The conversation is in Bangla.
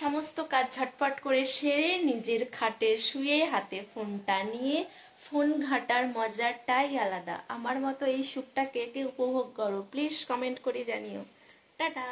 সমস্ত কাজ ঝটপট করে সেরে নিজের খাটে শুয়ে হাতে ফোনটা নিয়ে ফোন ঘাটার মজাটাই আলাদা আমার মতো এই সুখটা কে কে উপভোগ করো প্লিজ কমেন্ট করে জানিও টাটা